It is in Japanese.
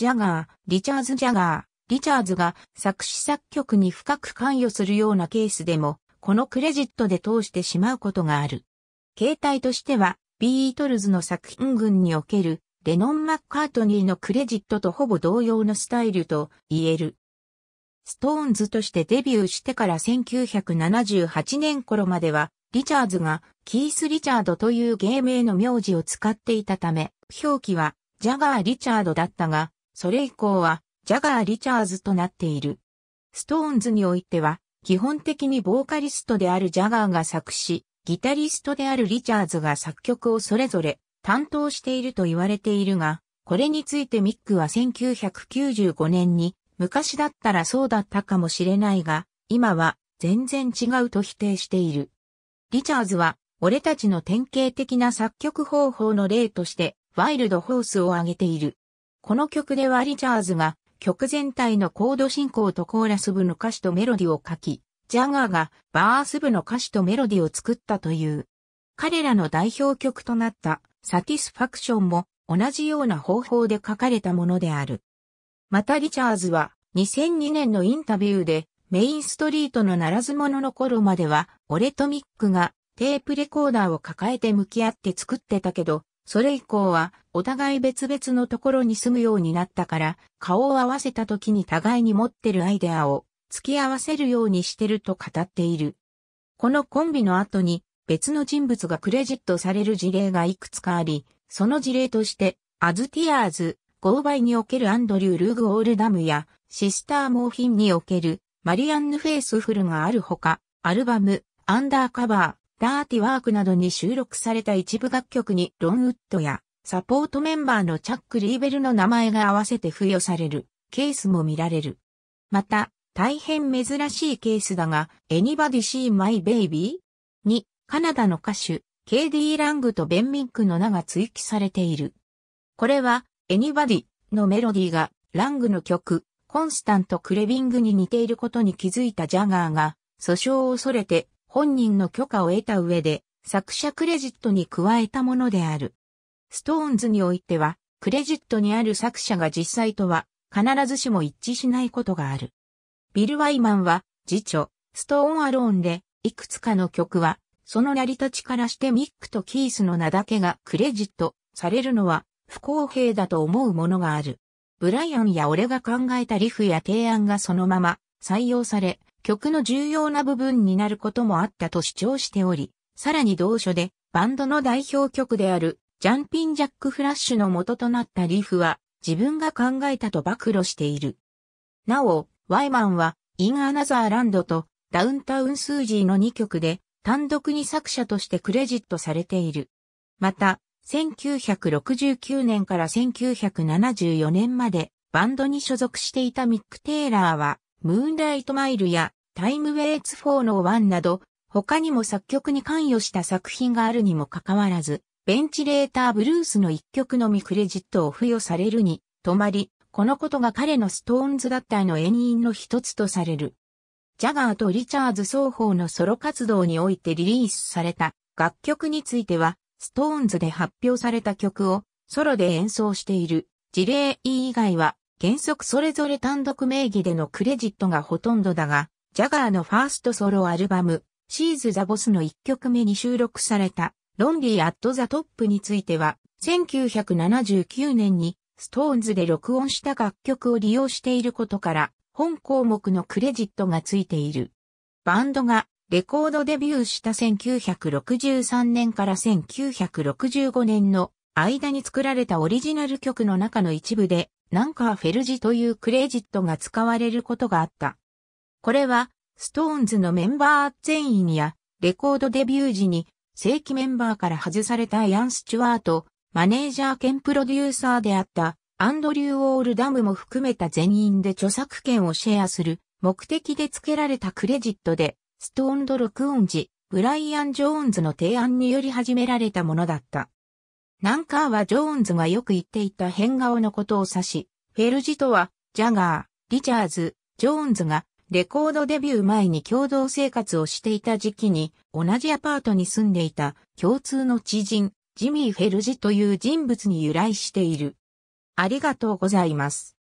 ジャガー、リチャーズ・ジャガー、リチャーズが作詞作曲に深く関与するようなケースでも、このクレジットで通してしまうことがある。形態としては、ビートルズの作品群における、レノン・マッカートニーのクレジットとほぼ同様のスタイルと言える。ストーンズとしてデビューしてから1978年頃までは、リチャーズがキース・リチャードという芸名の名字を使っていたため、表記はジャガー・リチャードだったが、それ以降は、ジャガー・リチャーズとなっている。ストーンズにおいては、基本的にボーカリストであるジャガーが作詞、ギタリストであるリチャーズが作曲をそれぞれ担当していると言われているが、これについてミックは1995年に、昔だったらそうだったかもしれないが、今は全然違うと否定している。リチャーズは、俺たちの典型的な作曲方法の例として、ワイルドホースを挙げている。この曲ではリチャーズが曲全体のコード進行とコーラス部の歌詞とメロディを書き、ジャガーがバース部の歌詞とメロディを作ったという。彼らの代表曲となったサティスファクションも同じような方法で書かれたものである。またリチャーズは2002年のインタビューでメインストリートのならず者の頃までは俺とミックがテープレコーダーを抱えて向き合って作ってたけどそれ以降は、お互い別々のところに住むようになったから、顔を合わせた時に互いに持ってるアイデアを、付き合わせるようにしてると語っている。このコンビの後に、別の人物がクレジットされる事例がいくつかあり、その事例として、アズティアーズ、バイにおけるアンドリュー・ルーグ・オールダムや、シスター・モーフィンにおける、マリアンヌ・フェイスフルがあるほか、アルバム、アンダーカバー、ダーティワークなどに収録された一部楽曲にロンウッドやサポートメンバーのチャック・リーベルの名前が合わせて付与されるケースも見られる。また、大変珍しいケースだが、Anybody See My Baby? に、カナダの歌手、KD ラングとベンミンクの名が追記されている。これは、Anybody のメロディーが、ラングの曲、コンスタント・クレビングに似ていることに気づいたジャガーが、訴訟を恐れて本人の許可を得た上で、作者クレジットに加えたものである。ストーンズにおいては、クレジットにある作者が実際とは、必ずしも一致しないことがある。ビル・ワイマンは、次著、ストーン・アローンで、いくつかの曲は、その成り立ちからしてミックとキースの名だけがクレジットされるのは不公平だと思うものがある。ブライアンや俺が考えたリフや提案がそのまま採用され、曲の重要な部分になることもあったと主張しており、さらに同書でバンドの代表曲であるジャンピン・ジャック・フラッシュの元となったリーフは自分が考えたと暴露している。なお、ワイマンはイン・アナザーランドとダウンタウン・スージーの2曲で単独に作者としてクレジットされている。また、1969年から1974年までバンドに所属していたミック・テイラーはムーンライトマイルやタイムウェイツフォーのンなど、他にも作曲に関与した作品があるにもかかわらず、ベンチレーターブルースの一曲のみクレジットを付与されるに、止まり、このことが彼のストーンズ脱退の遠因の一つとされる。ジャガーとリチャーズ双方のソロ活動においてリリースされた楽曲については、ストーンズで発表された曲をソロで演奏している事例以外は原則それぞれ単独名義でのクレジットがほとんどだが、ジャガーのファーストソロアルバム、シーズ・ザ・ボスの1曲目に収録された、ロンリー・アット・ザ・トップについては、1979年に、ストーンズで録音した楽曲を利用していることから、本項目のクレジットがついている。バンドがレコードデビューした1963年から1965年の間に作られたオリジナル曲の中の一部でナンカーフェルジというクレジットが使われることがあった。これは、ストーンズのメンバー全員や、レコードデビュー時に、正規メンバーから外されたヤン・スチュワート、マネージャー兼プロデューサーであった、アンドリュー・オールダムも含めた全員で著作権をシェアする、目的で付けられたクレジットで、ストーンドクオンジ、ブライアン・ジョーンズの提案により始められたものだった。ナンカーはジョーンズがよく言っていた変顔のことを指し、フェルジとは、ジャガー、リチャーズ、ジョーンズがレコードデビュー前に共同生活をしていた時期に同じアパートに住んでいた共通の知人、ジミー・フェルジという人物に由来している。ありがとうございます。